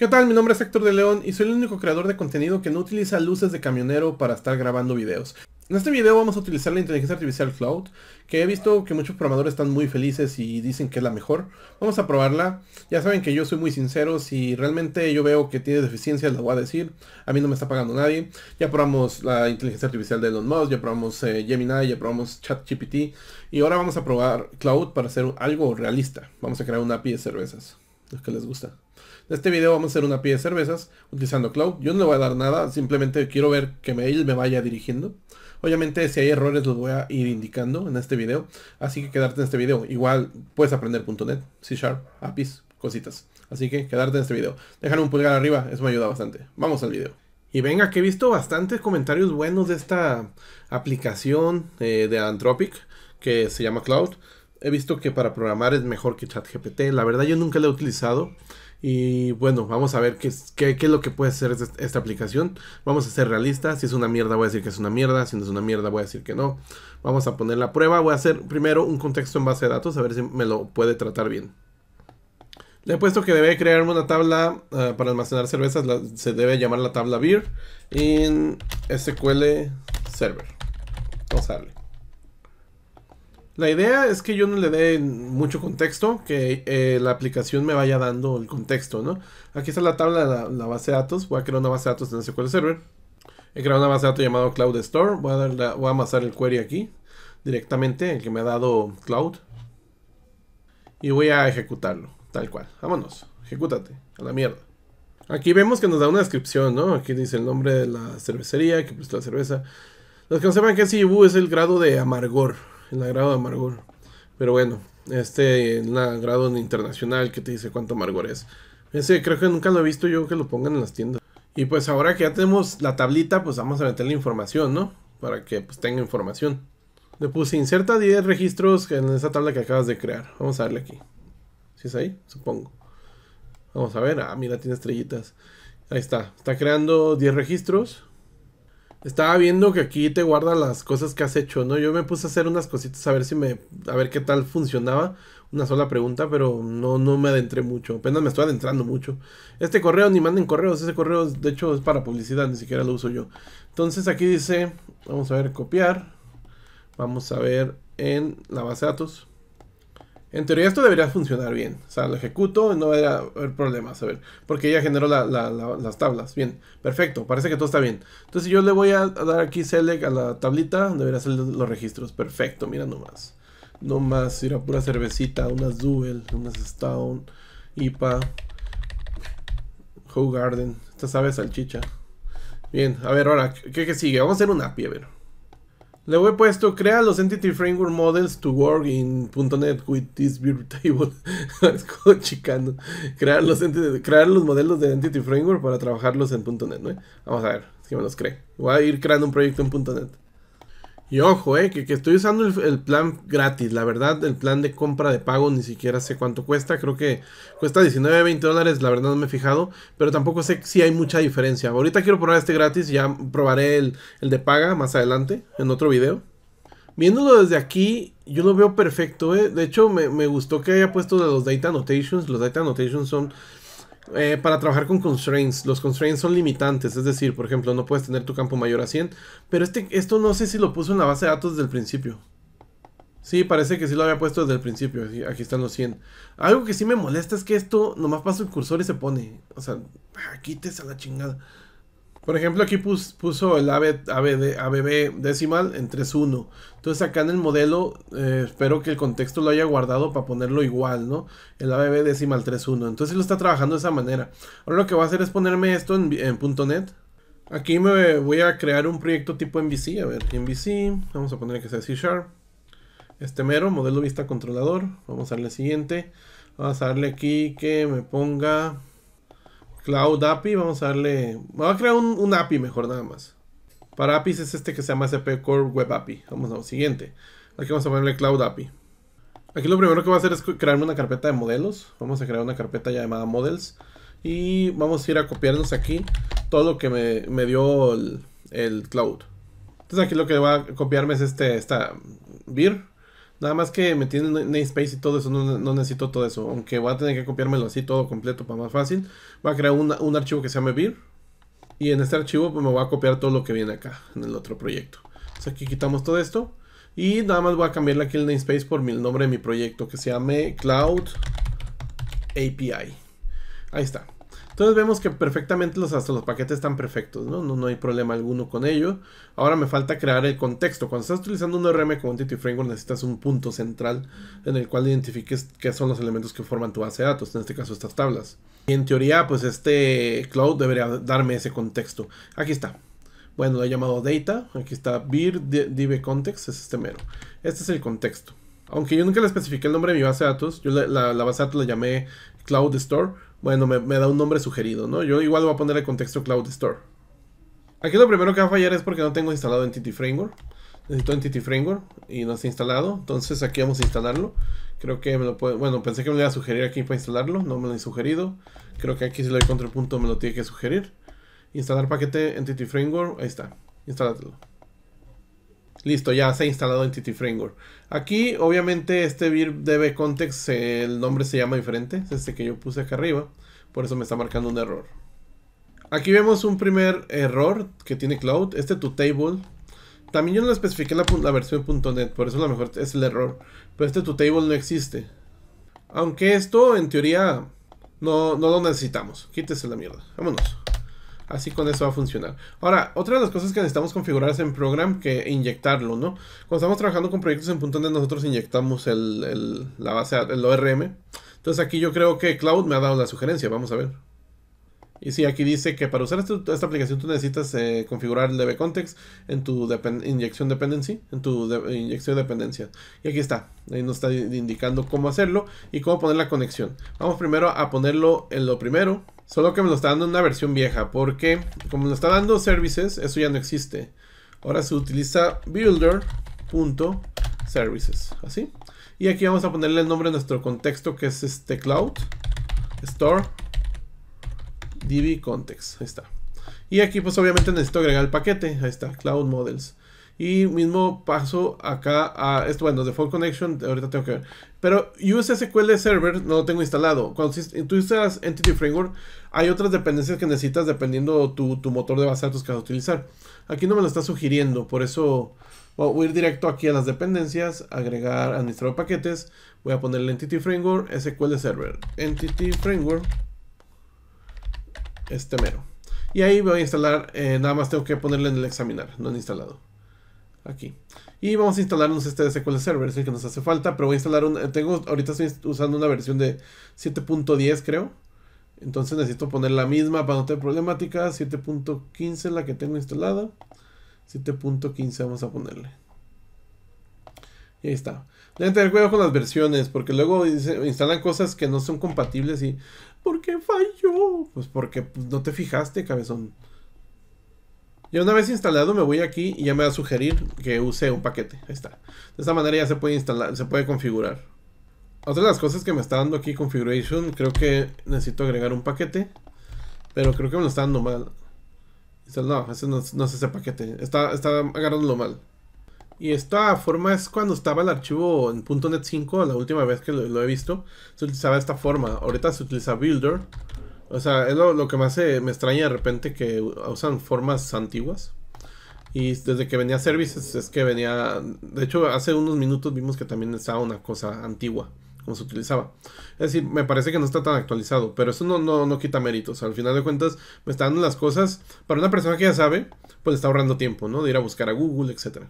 ¿Qué tal? Mi nombre es Héctor de León y soy el único creador de contenido que no utiliza luces de camionero para estar grabando videos. En este video vamos a utilizar la inteligencia artificial Cloud, que he visto que muchos programadores están muy felices y dicen que es la mejor. Vamos a probarla. Ya saben que yo soy muy sincero, si realmente yo veo que tiene deficiencias, la voy a decir. A mí no me está pagando nadie. Ya probamos la inteligencia artificial de Elon Musk, ya probamos eh, Gemini, ya probamos ChatGPT. Y ahora vamos a probar Cloud para hacer algo realista. Vamos a crear una API de cervezas, los que les gusta. En este video vamos a hacer una pie de cervezas utilizando Cloud. Yo no le voy a dar nada, simplemente quiero ver que él me vaya dirigiendo. Obviamente si hay errores los voy a ir indicando en este video, así que quedarte en este video. Igual puedes aprender .NET, C Sharp, APIs, cositas. Así que quedarte en este video. Déjame un pulgar arriba, eso me ayuda bastante. Vamos al video. Y venga, que he visto bastantes comentarios buenos de esta aplicación eh, de Anthropic que se llama Cloud. He visto que para programar es mejor que ChatGPT. La verdad yo nunca la he utilizado. Y bueno, vamos a ver qué, es, lo que puede hacer este, esta aplicación. Vamos a ser realistas. Si es una mierda, voy a decir que es una mierda. Si no es una mierda, voy a decir que no. Vamos a poner la prueba. Voy a hacer primero un contexto en base de datos, a ver si me lo puede tratar bien. Le he puesto que debe crearme una tabla eh, para almacenar cervezas. se debe llamar la tabla beer en SQL Server. Vamos a la idea es que yo no le dé mucho contexto, que eh, la aplicación me vaya dando el contexto, ¿no? Aquí está la tabla de la, base de datos. Voy a crear una base de datos en SQL Server. He creado una base de datos llamado Cloud Store. Voy a, amasar el query aquí directamente, el que me ha dado Cloud. Y voy a ejecutarlo, tal cual. Vámonos, ejecútate, a la mierda. Aquí vemos que nos da una descripción, ¿no? Aquí dice el nombre de la cervecería, que prestó la cerveza. Los que no sepan que es es el grado de amargor el agrado de amargor. Pero bueno, este, el agrado internacional que te dice cuánto amargor es. Ese creo que nunca lo he visto yo que lo pongan en las tiendas. Y pues ahora que ya tenemos la tablita, pues vamos a meter la información, ¿no? Para que pues tenga información. Le puse inserta 10 registros en esa tabla que acabas de crear. Vamos a darle aquí. ¿Si es ahí? Supongo. Vamos a ver. Ah, mira, tiene estrellitas. Ahí está. Está creando 10 registros. Estaba viendo que aquí te guarda las cosas que has hecho, ¿no? Yo me puse a hacer unas cositas a ver si me. a ver qué tal funcionaba. Una sola pregunta, pero no, no me adentré mucho. Apenas me estoy adentrando mucho. Este correo, ni manden correos. Ese correo, de hecho, es para publicidad, ni siquiera lo uso yo. Entonces aquí dice. Vamos a ver, copiar. Vamos a ver en la base de datos. En teoría esto debería funcionar bien. O sea, lo ejecuto, y no debería haber problemas. A ver, porque ya generó las tablas. Bien, perfecto, parece que todo está bien. Entonces yo le voy a, dar aquí select a la tablita, debería hacer los registros. Perfecto, mira nomás. Nomás, más, ir pura cervecita, unas Duel, unas Stone, IPA, hogarden, Garden, esta sabe salchicha. Bien, a ver, ahora, ¿qué, ¿qué sigue? Vamos a hacer un API, a ver. Le he puesto, crea los Entity Framework Models to work in .NET with this table. es como chicano. Crear los, crear los modelos de Entity Framework para trabajarlos en .NET, ¿no? Vamos a ver si me los cree. Voy a ir creando un proyecto en .NET. Y ojo, eh, que, estoy usando el, plan gratis. La verdad, el plan de compra de pago ni siquiera sé cuánto cuesta. Creo que cuesta 19, 20 dólares. La verdad no me he fijado. Pero tampoco sé si hay mucha diferencia. Ahorita quiero probar este gratis. Ya probaré el, de paga más adelante en otro video. Viéndolo desde aquí, yo lo veo perfecto. Eh. De hecho, me, me gustó que haya puesto de los Data Annotations. Los Data Annotations son eh, para trabajar con constraints, los constraints son limitantes, es decir, por ejemplo, no puedes tener tu campo mayor a 100, pero este, esto no sé si lo puso en la base de datos desde el principio. Sí, parece que sí lo había puesto desde el principio, aquí están los 100. Algo que sí me molesta es que esto nomás pasa el cursor y se pone, o sea, ah, quítese a la chingada. Por ejemplo, aquí puso el ABB decimal en 3.1. Entonces acá en el modelo, eh, espero que el contexto lo haya guardado para ponerlo igual, ¿no? El ABB decimal 3.1. Entonces lo está trabajando de esa manera. Ahora lo que voy a hacer es ponerme esto en, en .NET. Aquí me voy a crear un proyecto tipo MVC. A ver, MVC. Vamos a poner que sea C Sharp. Este mero, modelo vista controlador. Vamos a darle siguiente. Vamos a darle aquí que me ponga Cloud API, vamos a darle. va a crear un, API mejor, nada más. Para APIs es este que se llama SP Core Web API. Vamos a lo siguiente. Aquí vamos a ponerle Cloud API. Aquí lo primero que va a hacer es crearme una carpeta de modelos. Vamos a crear una carpeta llamada Models. Y vamos a ir a copiarnos aquí todo lo que me, dio el, el, cloud. Entonces aquí lo que va a copiarme es este, esta vir. Nada más que me metiendo namespace y todo eso, no, necesito todo eso. Aunque voy a tener que copiármelo así todo completo para más fácil. Voy a crear un archivo que se llame vir. Y en este archivo pues, me voy a copiar todo lo que viene acá, en el otro proyecto. Entonces aquí quitamos todo esto. Y nada más voy a cambiarle aquí el namespace por el nombre de mi proyecto, que se llame Cloud API. Ahí está. Entonces vemos que perfectamente los, hasta los paquetes están perfectos, ¿no? ¿no? hay problema alguno con ello. Ahora me falta crear el contexto. Cuando estás utilizando un RM como Entity Framework necesitas un punto central en el cual identifiques qué son los elementos que forman tu base de datos, en este caso estas tablas. Y en teoría, pues este cloud debería darme ese contexto. Aquí está. Bueno, lo he llamado data. Aquí está vir context, es este mero. Este es el contexto. Aunque yo nunca le especifiqué el nombre de mi base de datos, yo la base de datos la llamé Cloud Store, bueno, me, da un nombre sugerido, ¿no? Yo igual voy a poner el contexto Cloud Store. Aquí lo primero que va a fallar es porque no tengo instalado Entity Framework. Necesito Entity Framework y no está instalado. Entonces aquí vamos a instalarlo. Creo que me lo puede... Bueno, pensé que me lo iba a sugerir aquí para instalarlo. No me lo he sugerido. Creo que aquí si le doy control punto me lo tiene que sugerir. Instalar paquete Entity Framework. Ahí está. Instálatelo. Listo, ya se ha instalado Entity Framework. Aquí, obviamente, este debe context, el nombre se llama diferente. Es este que yo puse acá arriba. Por eso me está marcando un error. Aquí vemos un primer error que tiene Cloud. Este to table. También yo no especifiqué la, la versión .NET, por eso lo mejor es el error. Pero este to table no existe. Aunque esto, en teoría, no, no lo necesitamos. Quítese la mierda. Vámonos. Así con eso va a funcionar. Ahora, otra de las cosas que necesitamos configurar es en program que inyectarlo, ¿no? Cuando estamos trabajando con proyectos en punto donde nosotros inyectamos la base, el ORM. Entonces aquí yo creo que Cloud me ha dado la sugerencia. Vamos a ver. Y sí, aquí dice que para usar este, esta aplicación tú necesitas eh, configurar el DB Context en tu inyección en tu inyección dependencia. Y aquí está, ahí nos está indicando cómo hacerlo y cómo poner la conexión. Vamos primero a ponerlo en lo primero, solo que me lo está dando una versión vieja, porque como nos está dando services, eso ya no existe. Ahora se utiliza builder.services, así. Y aquí vamos a ponerle el nombre de nuestro contexto que es este cloud store DB Context. Ahí está. Y aquí pues obviamente necesito agregar el paquete. Ahí está, Cloud Models. Y mismo paso acá a esto, bueno, Default Connection, ahorita tengo que ver. Pero SQL Server no lo tengo instalado. Cuando tú usas Entity Framework, hay otras dependencias que necesitas dependiendo tu, tu motor de base de datos que vas a utilizar. Aquí no me lo está sugiriendo, por eso voy a ir directo aquí a las dependencias, agregar administrador paquetes, voy a el Entity Framework, SQL Server, Entity Framework este mero. Y ahí voy a instalar, eh, nada más tengo que ponerle en el examinar, no en instalado. Aquí. Y vamos a instalar un este SQL Server, es el que nos hace falta, pero voy a instalar un... Eh, tengo, ahorita estoy usando una versión de 7.10 creo. Entonces necesito poner la misma para no tener problemática. 7.15 la que tengo instalada. 7.15 vamos a ponerle. Y ahí está. Deben tener cuidado con las versiones, porque luego instalan cosas que no son compatibles y... ¿Por qué falló? Pues porque pues, no te fijaste, cabezón. Y una vez instalado me voy aquí y ya me va a sugerir que use un paquete. Ahí está. De esta manera ya se puede instalar, se puede configurar. Otra de las cosas que me está dando aquí configuration, creo que necesito agregar un paquete. Pero creo que me lo está dando mal. No, ese no, es ese paquete. Está, está agarrándolo mal. Y esta forma es cuando estaba el archivo en .NET 5, la última vez que lo, he visto, se utilizaba esta forma. Ahorita se utiliza Builder. O sea, es lo, que más eh, me extraña de repente que usan formas antiguas. Y desde que venía Services es que venía... De hecho, hace unos minutos vimos que también estaba una cosa antigua, como se utilizaba. Es decir, me parece que no está tan actualizado, pero eso no, no, no quita méritos. Al final de cuentas, me están dando las cosas... Para una persona que ya sabe, pues está ahorrando tiempo, ¿no? De ir a buscar a Google, etcétera.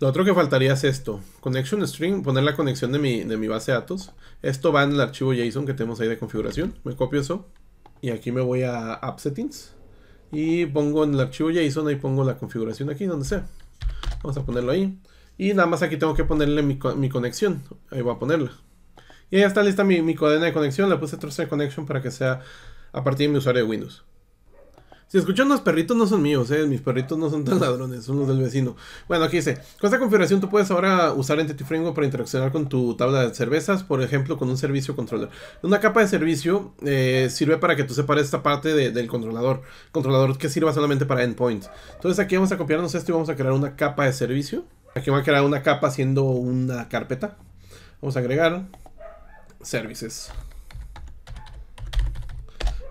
Lo otro que faltaría es esto. Connection string, poner la conexión de mi, base de datos. Esto va en el archivo JSON que tenemos ahí de configuración. Me copio eso. Y aquí me voy a App Settings. Y pongo en el archivo JSON, ahí pongo la configuración aquí, donde sea. Vamos a ponerlo ahí. Y nada más aquí tengo que ponerle mi, conexión. Ahí voy a ponerla. Y ya está lista mi, mi cadena de conexión. La puse Trusted Connection para que sea a partir de mi usuario de Windows. Si escuchan los perritos no son míos, eh. Mis perritos no son tan ladrones, son los del vecino. Bueno, aquí dice, con esta configuración tú puedes ahora usar Entity Framework para interaccionar con tu tabla de cervezas, por ejemplo, con un servicio controller. Una capa de servicio eh, sirve para que tú separes esta parte del controlador. Controlador que sirva solamente para endpoint. Entonces aquí vamos a copiarnos esto y vamos a crear una capa de servicio. Aquí va a crear una capa siendo una carpeta. Vamos a agregar services.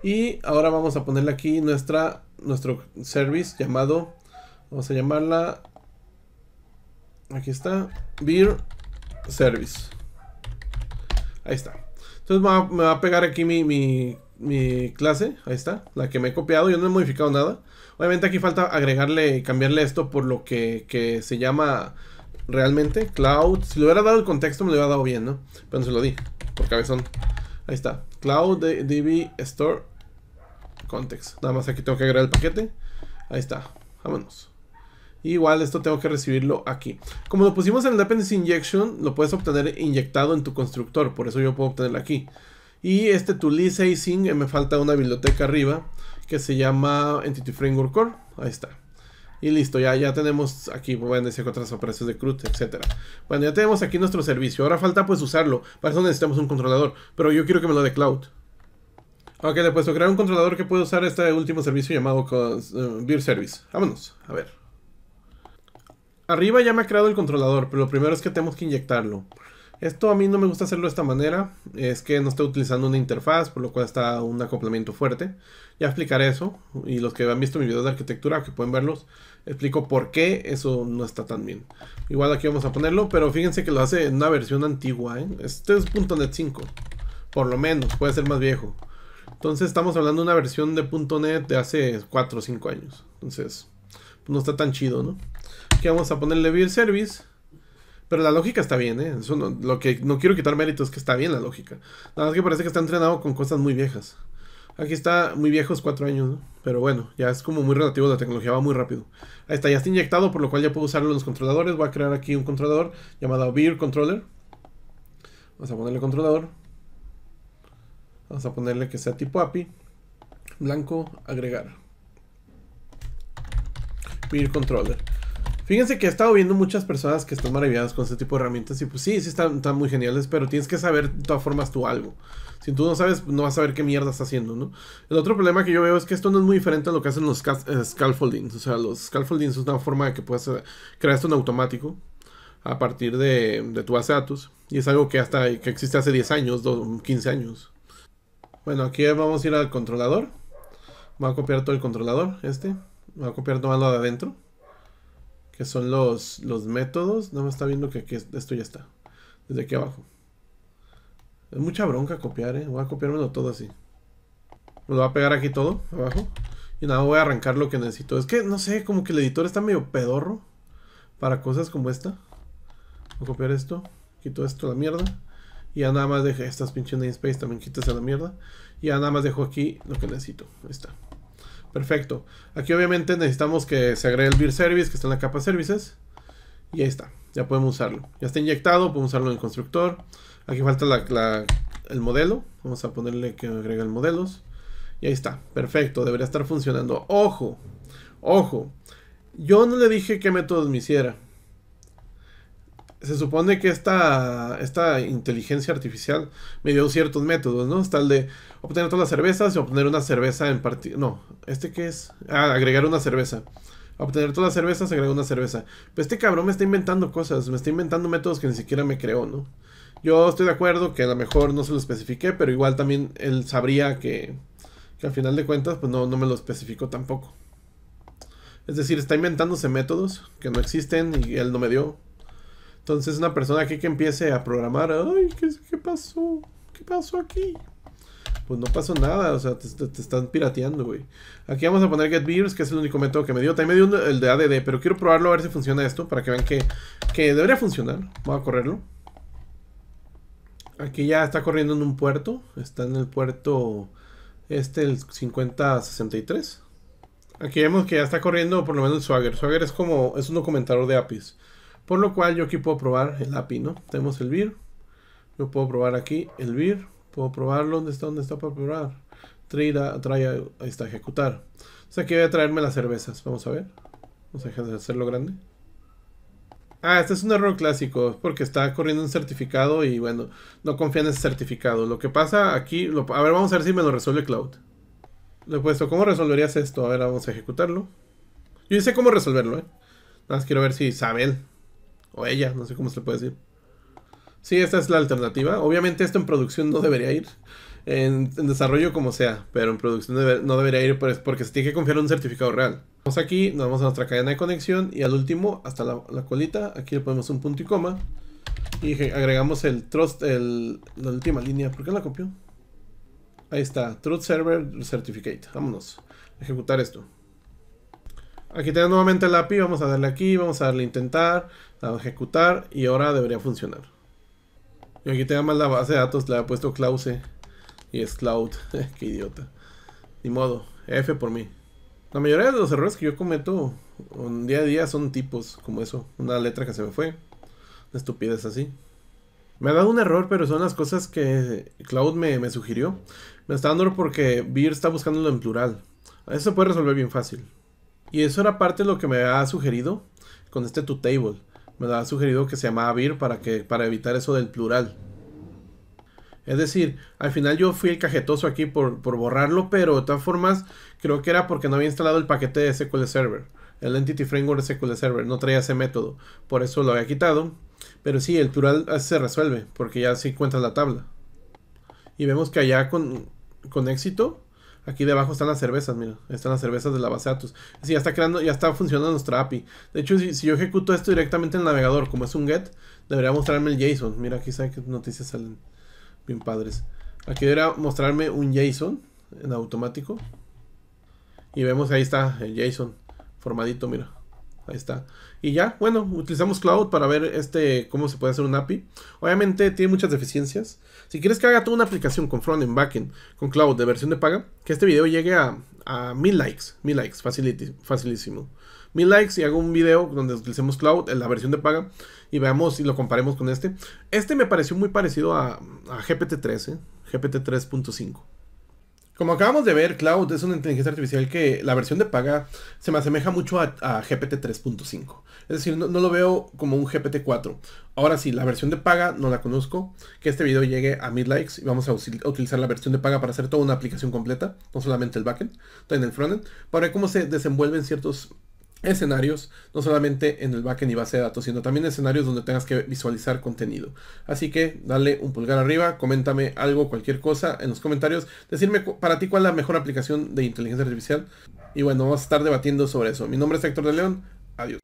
Y ahora vamos a ponerle aquí nuestra, nuestro service llamado, vamos a llamarla, aquí está, beer service. Ahí está. Entonces me va, a pegar aquí mi, mi, clase, ahí está, la que me he copiado, yo no he modificado nada. Obviamente aquí falta agregarle, y cambiarle esto por lo que, que se llama realmente cloud. Si le hubiera dado el contexto me lo hubiera dado bien, ¿no? Pero no se lo di, por cabezón. Ahí está. Cloud DB Store Context. Nada más aquí tengo que agregar el paquete. Ahí está. Vámonos. Igual esto tengo que recibirlo aquí. Como lo pusimos en el Dependency Injection, lo puedes obtener inyectado en tu constructor. Por eso yo puedo obtenerlo aquí. Y este async, eh, me falta una biblioteca arriba que se llama Entity Framework Core. Ahí está. Y listo, ya, ya tenemos aquí, bueno, decía que otras operaciones de CRUD, etcétera. Bueno, ya tenemos aquí nuestro servicio. Ahora falta pues usarlo. Para eso necesitamos un controlador. Pero yo quiero que me lo dé cloud. Ok, le he puesto crear un controlador que puede usar este último servicio llamado eh, Beer Service. Vámonos, a ver. Arriba ya me ha creado el controlador, pero lo primero es que tenemos que inyectarlo. Esto a mí no me gusta hacerlo de esta manera, es que no estoy utilizando una interfaz, por lo cual está un acoplamiento fuerte. Ya explicaré eso, y los que han visto mis videos de arquitectura, que pueden verlos, explico por qué eso no está tan bien. Igual aquí vamos a ponerlo, pero fíjense que lo hace en una versión antigua, ¿eh? este es .NET 5, por lo menos, puede ser más viejo. Entonces estamos hablando de una versión de .NET de hace 4 o 5 años, entonces no está tan chido, ¿no? Aquí vamos a ponerle Build Service pero la lógica está bien, ¿eh? Eso lo que no quiero quitar mérito es que está bien la lógica. Nada más que parece que está entrenado con cosas muy viejas. Aquí está muy viejos, cuatro años, ¿no? Pero bueno, ya es como muy relativo, la tecnología va muy rápido. Ahí está, ya está inyectado, por lo cual ya puedo usarlo en los controladores. Voy a crear aquí un controlador llamado Beer Controller. Vamos a ponerle controlador. Vamos a ponerle que sea tipo API. Blanco, agregar. Beer Controller. Fíjense que he estado viendo muchas personas que están maravilladas con este tipo de herramientas y pues sí, sí están, muy geniales, pero tienes que saber de todas formas tú algo. Si tú no sabes, no vas a saber qué mierda estás haciendo, ¿no? El otro problema que yo veo es que esto no es muy diferente a lo que hacen los eh, scaffoldings. O sea, los scaffoldings es una forma de que puedas eh, crear esto en automático a partir de, tu base de Y es algo que hasta que existe hace 10 años, 15 años. Bueno, aquí vamos a ir al controlador. Voy a copiar todo el controlador, este. Voy a copiar todo lo de adentro que son los, los métodos. Nada más está viendo que aquí esto ya está. Desde aquí abajo. Es mucha bronca copiar, ¿eh? Voy a copiármelo todo así. Me lo voy a pegar aquí todo, abajo. Y nada, voy a arrancar lo que necesito. Es que, no sé, como que el editor está medio pedorro. Para cosas como esta. Voy a copiar esto. Quito esto a la mierda. Y ya nada más dejo estas pinches namespace. También quitas a la mierda. Y ya nada más dejo aquí lo que necesito. Ahí está. Perfecto. Aquí obviamente necesitamos que se agregue el beer service que está en la capa services. Y ahí está. Ya podemos usarlo. Ya está inyectado. Podemos usarlo en el constructor. Aquí falta el modelo. Vamos a ponerle que agregue el modelos. Y ahí está. Perfecto. Debería estar funcionando. Ojo. Ojo. Yo no le dije qué métodos me hiciera se supone que esta, esta inteligencia artificial me dio ciertos métodos, ¿no? Está el de obtener todas las cervezas y obtener una cerveza en partido. No, ¿este qué es? Ah, agregar una cerveza. Obtener todas las cervezas, agregar una cerveza. Pero pues este cabrón me está inventando cosas, me está inventando métodos que ni siquiera me creó, ¿no? Yo estoy de acuerdo que a lo mejor no se lo especifiqué, pero igual también él sabría que, que al final de cuentas, pues no, no me lo especificó tampoco. Es decir, está inventándose métodos que no existen y él no me dio. Entonces una persona aquí que empiece a programar, ay, ¿qué, pasó? ¿Qué pasó aquí? Pues no pasó nada, o sea, te, están pirateando, güey. Aquí vamos a poner GetBeers, que es el único método que me dio. También me dio el de ADD, pero quiero probarlo a ver si funciona esto, para que vean que, que debería funcionar. Voy a correrlo. Aquí ya está corriendo en un puerto, está en el puerto este, el 5063. Aquí vemos que ya está corriendo por lo menos Swagger. Swagger es como, es un documentador de APIs. Por lo cual yo aquí puedo probar el API, ¿no? Tenemos el vir. Yo puedo probar aquí el vir. Puedo probarlo. ¿Dónde está? ¿Dónde está para probar? Trae, trae, ahí está, ejecutar. O sea, aquí voy a traerme las cervezas. Vamos a ver. Vamos a hacerlo grande. Ah, este es un error clásico, porque está corriendo un certificado y bueno, no confía en ese certificado. Lo que pasa aquí, a ver, vamos a ver si me lo resuelve Cloud. Le he puesto, ¿cómo resolverías esto? A ver, vamos a ejecutarlo. Yo sé cómo resolverlo, ¿eh? Nada más quiero ver si sabe él. O ella, no sé cómo se le puede decir. Sí, esta es la alternativa. Obviamente esto en producción no debería ir. En, desarrollo como sea, pero en producción no debería ir pues, porque se tiene que confiar en un certificado real. Vamos aquí, nos vamos a nuestra cadena de conexión y al último, hasta la, colita, aquí le ponemos un punto y coma. Y agregamos el trust, el, la última línea. ¿Por qué la copió? Ahí está, Truth Server Certificate. Vámonos a ejecutar esto. Aquí tenemos nuevamente la API, vamos a darle aquí, vamos a darle a intentar a ejecutar y ahora debería funcionar. Y aquí tengo más la base de datos, Le he puesto Clause y es Cloud. Qué idiota. Ni modo, F por mí. La mayoría de los errores que yo cometo un día a día son tipos como eso, una letra que se me fue, una estupidez así. Me ha dado un error, pero son las cosas que Cloud me, sugirió. Me está dando porque Beer está buscándolo en plural. Eso se puede resolver bien fácil. Y eso era parte de lo que me ha sugerido con este to table me ha sugerido que se llamaba Vir para, que, para evitar eso del plural. Es decir, al final yo fui el cajetoso aquí por, borrarlo, pero de todas formas creo que era porque no había instalado el paquete de SQL Server, el Entity Framework de SQL Server, no traía ese método, por eso lo había quitado. Pero sí, el plural se resuelve, porque ya sí cuenta la tabla. Y vemos que allá con, con éxito Aquí debajo están las cervezas, mira. Están las cervezas de la base de Sí, ya está creando, ya está funcionando nuestra API. De hecho, si, yo ejecuto esto directamente en el navegador, como es un get, debería mostrarme el JSON. Mira, aquí sabe qué noticias salen. Bien padres. Aquí debería mostrarme un JSON en automático. Y vemos ahí está el JSON formadito, mira. Ahí está. Y ya, bueno, utilizamos Cloud para ver este cómo se puede hacer un API. Obviamente tiene muchas deficiencias. Si quieres que haga toda una aplicación con frontend, backend, con Cloud de versión de paga, que este video llegue a, mil likes, mil likes, facilísimo. Mil likes y hago un video donde utilicemos Cloud en la versión de paga y veamos y lo comparemos con este. Este me pareció muy parecido a, GPT-3, gpt GPT-3.5. Como acabamos de ver, Cloud es una inteligencia artificial que la versión de paga se me asemeja mucho a, GPT 3.5. Es decir, no, lo veo como un GPT 4. Ahora sí, la versión de paga no la conozco. Que este video llegue a mil likes y vamos a, a utilizar la versión de paga para hacer toda una aplicación completa. No solamente el backend, también el frontend. Para ver cómo se desenvuelven ciertos escenarios, no solamente en el backend y base de datos, sino también escenarios donde tengas que visualizar contenido. Así que dale un pulgar arriba, coméntame algo, cualquier cosa en los comentarios, decirme para ti cuál es la mejor aplicación de inteligencia artificial. Y bueno, vamos a estar debatiendo sobre eso. Mi nombre es Héctor de León, adiós.